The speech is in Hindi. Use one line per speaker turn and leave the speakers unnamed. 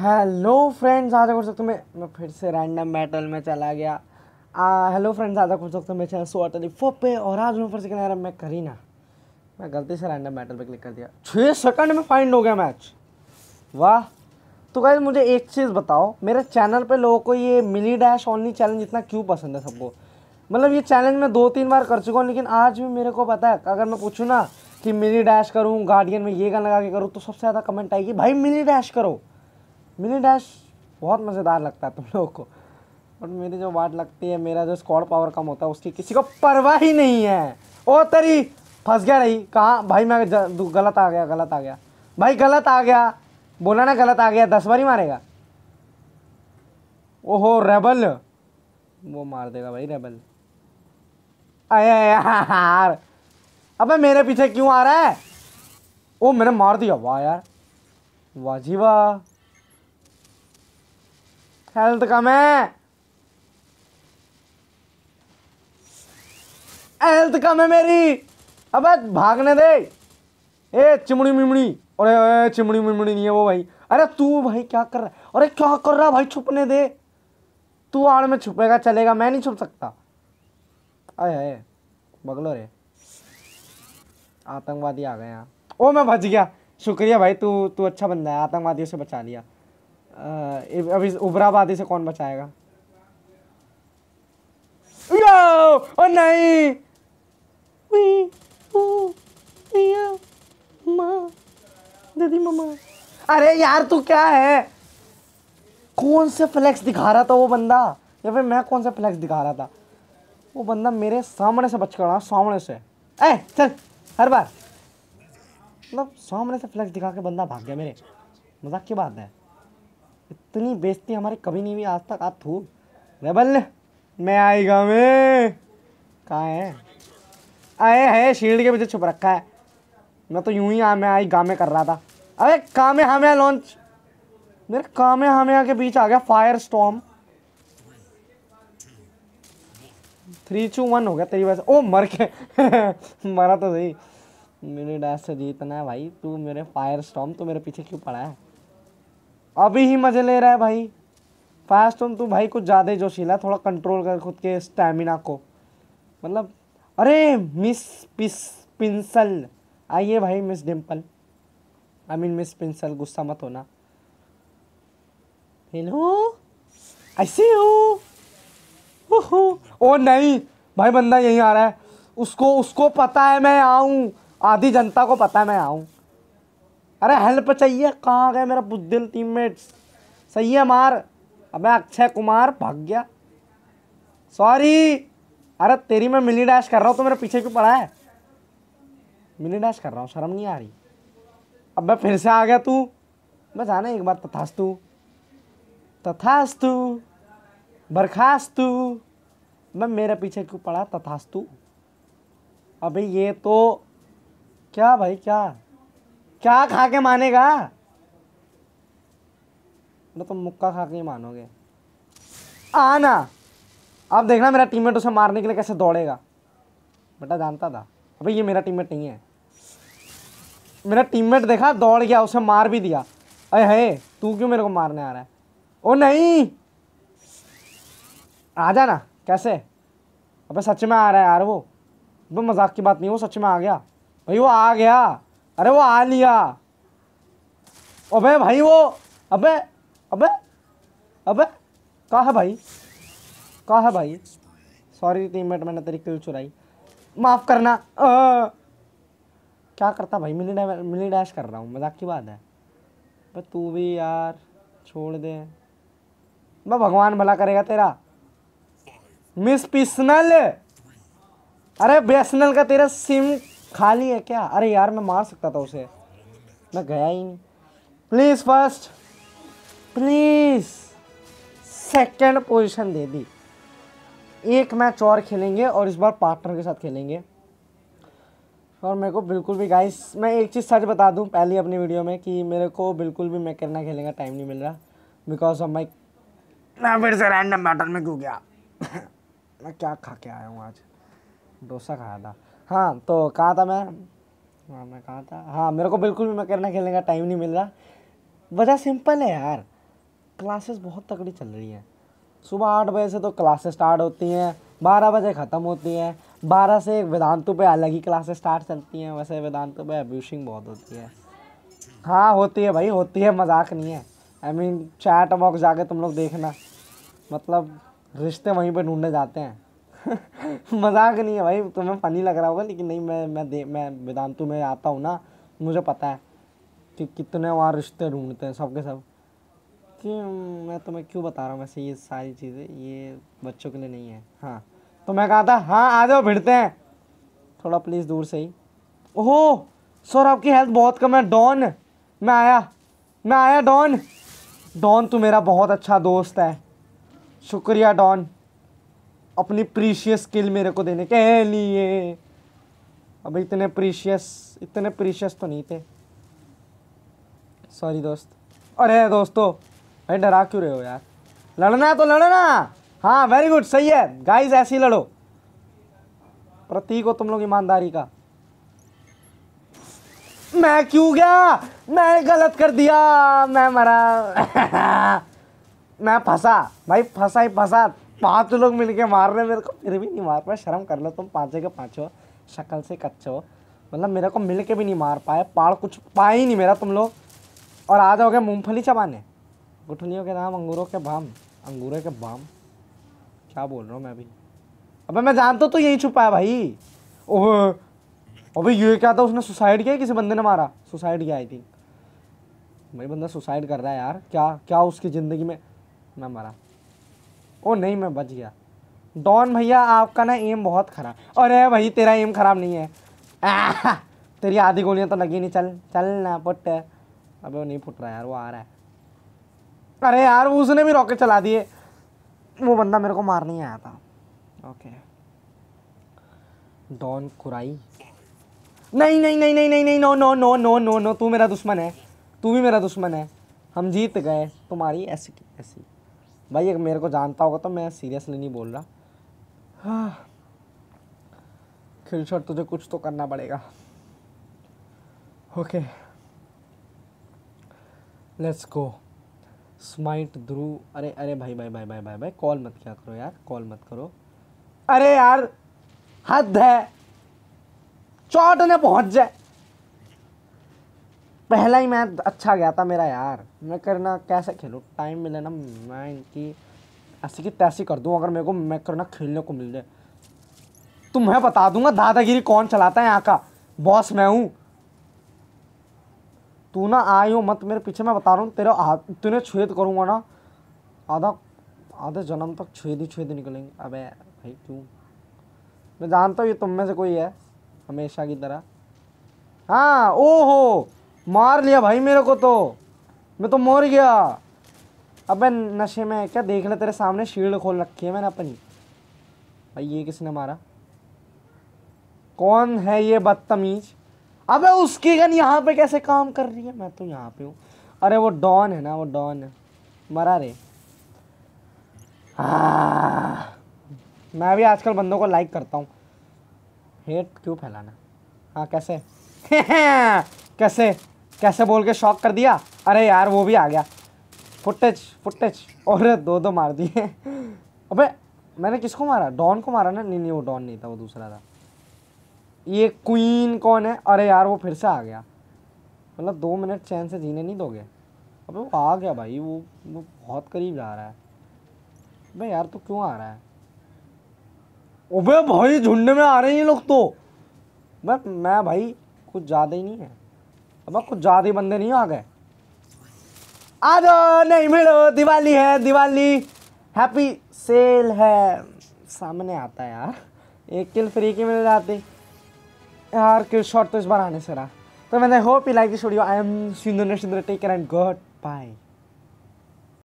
हेलो फ्रेंड्स आज कर सकते मैं मैं फिर से रैंडम बैटल में चला गया हेलो फ्रेंड्स आज कर सकते मैं चैनल सो अटली फो पे और आज मैं फिर से कहना मैं करीना मैं गलती से रैंडम बैटल पे क्लिक कर दिया छः सेकंड में फाइंड हो गया मैच वाह तो गाइज मुझे एक चीज़ बताओ मेरे चैनल पे लोगों को ये मिली डैश ऑनली चैलेंज इतना क्यों पसंद है सबको मतलब ये चैलेंज मैं दो तीन बार कर चुका हूँ लेकिन आज भी मेरे को पता है अगर मैं पूछूँ ना कि मिली डैश करूँ गार्डियन में ये गाना लगा के करूँ तो सबसे ज़्यादा कमेंट आएगी भाई मिली डैश करो मिनी डैश बहुत मज़ेदार लगता है तुम लोगों को बट मेरी जो वाट लगती है मेरा जो स्कॉड पावर कम होता है उसकी किसी को परवाह ही नहीं है ओ तरी फंस गया रही कहाँ भाई मैं गलत आ गया गलत आ गया भाई गलत आ गया बोला ना गलत आ गया दस बार ही मारेगा ओहो रेबल वो मार देगा भाई रेबल अरे यार अबे मेरे पीछे क्यों आ रहा है ओ मैंने मार दिया वाह यार वाह जी वाह हेल्थ कम है हेल्थ कम है मेरी अब भागने दे ए चिमड़ी मिमड़ी अरे चिमड़ी मिमड़ी नहीं है वो भाई अरे तू भाई क्या कर रहा है अरे क्या कर रहा भाई छुपने दे तू आड़ में छुपेगा चलेगा मैं नहीं छुप सकता अरे है बगलो रे आतंकवादी आ गए यहाँ ओ मैं बच गया शुक्रिया भाई तू तू अच्छा बंदा है आतंकवादियों से बचा लिया अब इस उबराबादी से कौन बचाएगा यो ओ नहीं वी दीदी मम्मा अरे यार तू क्या है कौन से फ्लैक्स दिखा रहा था वो बंदा या फिर मैं कौन सा फ्लैक्स दिखा रहा था वो बंदा मेरे सामने से बच कर रहा सामने से ए चल हर बार मतलब सामने से फ्लैक्स दिखा के बंदा भाग गया मेरे मजाक की बात है इतनी बेजती हमारी कभी नहीं हुई आज तक आप थू बल मैं आएगा मैं कहा है आए है शील्ड के पीछे छुप रखा है मैं तो यूं ही आ मैं आई गामे कर रहा था अरे कामे हामे लॉन्च मेरे कामे हामे के बीच आ गया fire storm three two one हो गया तेरी वजह से ओ मर के मरा तो सही मेरे डैश से जीतना है भाई तू मेरे फायर स्टॉम तो मेरे पीछे क्यों पड़ा है अभी ही मज़े ले रहा है भाई फास्ट हम तू भाई कुछ ज़्यादा ही जोशीला थोड़ा कंट्रोल कर खुद के स्टेमिना को मतलब अरे मिस पिस पिंसल आइए भाई Miss Dimple I mean Miss पिंसल गुस्सा मत होना हेलो ऐसे हो ओ नहीं भाई बंदा यहीं आ रहा है उसको उसको पता है मैं आऊँ आधी जनता को पता है मैं आऊँ अरे हेल्प चाहिए कहाँ गए मेरा बुद्धिल टीममेट्स सही है मार अबे अक्षय कुमार भाग गया सॉरी अरे तेरी मैं मिली डैश कर रहा हूँ तो मेरे पीछे क्यों पड़ा है मिली डैश कर रहा हूँ शर्म नहीं आ रही अब मैं फिर से आ गया तू मैं जाना एक बार तथास्तु तथास्तु बर्खास्तु मैं मेरे पीछे क्यों पड़ा तथास्तु अबे ये तो क्या भाई क्या क्या खा के मानेगा तो तुम मुक्का खा के ही मानोगे आना आप देखना मेरा टीममेट उसे मारने के लिए कैसे दौड़ेगा बेटा जानता था अबे ये मेरा टीममेट नहीं है मेरा टीममेट देखा दौड़ गया उसे मार भी दिया अरे है तू क्यों मेरे को मारने आ रहा है ओ नहीं आ जाना कैसे अबे सच में आ रहा है यार वो अबे मजाक की बात नहीं वो सच में आ गया भाई वो आ गया अरे वो आ लिया अबे भाई वो अबे अबे अबे कहा है भाई कहा है भाई सॉरी टीममेट मैंने तेरी किल चुराई माफ़ करना आ, क्या करता भाई मिली डैश मिली डैश कर रहा हूँ मजाक की बात है पर तू भी यार छोड़ दे मैं भगवान भला करेगा तेरा मिस पिसनल अरे बेसनल का तेरा सिम खाली है क्या अरे यार मैं मार सकता था उसे मैं गया ही नहीं please first please second position दे दी एक मैच और खेलेंगे और इस बार पार्टनर के साथ खेलेंगे और मेरे को बिल्कुल भी गाइस मैं एक चीज़ सच बता दूं पहले अपनी वीडियो में कि मेरे को बिल्कुल भी मैं करना खेलने का टाइम नहीं मिल रहा बिकॉज ऑफ माई मैं फिर से रैंडम बैटल में क्यों गया मैं क्या खा के आया हूँ आज डोसा खाया था हाँ तो कहा था मैं हाँ मैं कहा था हाँ मेरे को बिल्कुल भी मैं करना खेलने का टाइम नहीं मिल रहा वजह सिंपल है यार क्लासेस बहुत तकड़ी चल रही है सुबह आठ बजे से तो क्लासेस स्टार्ट होती हैं बारह बजे ख़त्म होती हैं बारह से वेदांतों पे अलग ही क्लासेस स्टार्ट चलती हैं वैसे वेदांतों पे अब्यूशिंग बहुत होती है हाँ होती है भाई होती है मजाक नहीं है आई मीन चैट बॉक्स जाके तुम लोग देखना मतलब रिश्ते वहीं पे ढूंढने जाते हैं मजाक नहीं है भाई तुम्हें फ़नी लग रहा होगा लेकिन नहीं मैं मैं दे मैं वेदांतु में आता हूँ ना मुझे पता है कि कितने वहाँ रिश्ते ढूंढते हैं सबके सब कि मैं तुम्हें क्यों बता रहा हूँ वैसे ये सारी चीज़ें ये बच्चों के लिए नहीं है हाँ तो मैं कहा था हाँ आ जाओ भिड़ते हैं थोड़ा प्लीज़ दूर से ही ओहो सर आपकी हेल्थ बहुत कम है डॉन मैं आया मैं आया डॉन डॉन तू मेरा बहुत अच्छा दोस्त है शुक्रिया डॉन अपनी प्रीशियस स्किल मेरे को देने के लिए अब इतने प्रीशियस इतने प्रीशियस तो नहीं थे सॉरी दोस्त अरे दोस्तों भाई डरा क्यों रहे हो यार लड़ना तो लड़ना हाँ वेरी गुड सही है गाइस ऐसे ही लड़ो प्रतीक हो तुम लोग ईमानदारी का मैं क्यों गया मैं गलत कर दिया मैं मरा मैं फंसा भाई फंसा ही फंसा पांच लोग मिलके मार रहे मेरे को फिर भी नहीं मार पाए शर्म कर लो तुम पाँचे के पाँच हो शक्ल से कच्चे हो मतलब मेरे को मिल के भी नहीं मार पाए पाड़ कुछ पाए ही नहीं मेरा तुम लोग और आ जाओगे मूँगफली चबाने गुठलियों के नाम अंगूरों के बाम अंगूरों के बाम क्या बोल रहा हूँ मैं अभी अबे मैं जानता हूँ तो यही छुपा है भाई ओह अभी ये क्या था उसने सुसाइड किया किसी बंदे ने मारा सुसाइड किया आई थिंक भाई बंदा सुसाइड कर रहा है यार क्या क्या उसकी ज़िंदगी में मैं मरा ओ नहीं मैं बच गया डॉन भैया आपका ना एम बहुत खराब अरे भाई तेरा एम खराब नहीं है आ, तेरी आधी गोलियां तो लगी नहीं चल चल ना पुट अबे वो नहीं फुट रहा यार वो आ रहा है अरे यार उसने भी रॉकेट चला दिए वो बंदा मेरे को मार नहीं आया था ओके डॉन कुराई नहीं नहीं नहीं नहीं नहीं नहीं no no no no no no तू मेरा दुश्मन है तू भी मेरा दुश्मन है हम जीत गए तुम्हारी ऐसी ऐसी भाई अगर मेरे को जानता होगा तो मैं सीरियसली नहीं बोल रहा हाँ खिलछड़ तुझे कुछ तो करना पड़ेगा okay let's go smite Dhruv अरे अरे भाई भाई भाई भाई भाई भाई कॉल मत क्या करो यार कॉल मत करो अरे यार हद है चौट ने पहुंच जाए पहला ही मैच अच्छा गया था मेरा यार मैं करना कैसे खेलूँ टाइम मिले ना मैं इनकी ऐसी की तैसी कर दूँ अगर मेरे को मैं करना खेलने को मिल जाए तो मैं बता दूंगा दादागिरी कौन चलाता है यहाँ का बॉस मैं हूँ तू ना आई हो मत मेरे पीछे मैं बता रहा हूँ तेरा हाथ तूने छेद करूँगा ना आधा आधे जन्म तक छेद ही छेद निकलेंगे अबे भाई क्यों मैं जानता हूँ ये तुम में से कोई है हमेशा की तरह हाँ ओहो मार लिया भाई मेरे को तो मैं तो मर गया अबे नशे में क्या देख ले तेरे सामने शील्ड खोल रखी है मैंने अपनी भाई ये किसने मारा कौन है ये बदतमीज अबे उसकी गन यहाँ पे कैसे काम कर रही है मैं तो यहाँ पे हूँ अरे वो डॉन है ना वो डॉन है मरा रे आ, मैं भी आजकल बंदों को लाइक करता हूँ हेट क्यों फैलाना हाँ कैसे कैसे कैसे बोल के शॉक कर दिया अरे यार वो भी आ गया फुटेज फुटेज और दो दो मार दिए अबे मैंने किसको मारा डॉन को मारा ना नहीं नहीं वो डॉन नहीं था वो दूसरा था ये क्वीन कौन है अरे यार वो फिर से आ गया मतलब दो मिनट चैन से जीने नहीं दोगे अबे वो आ गया भाई वो वो बहुत करीब जा रहा है अबे यार तो क्यों आ रहा है अबे भाई झुंड में आ रहे हैं ये लोग तो बट मैं भाई कुछ ज़्यादा ही नहीं है अब कुछ ज़्यादा ही बंदे नहीं आ गए आ जाओ नहीं मिलो दिवाली है दिवाली हैप्पी सेल है सामने आता है यार एक किल फ्री की मिल जाती यार किल शॉट तो इस बार आने से रहा तो मैंने hope you like this video I am Sindhu Narendra take and good bye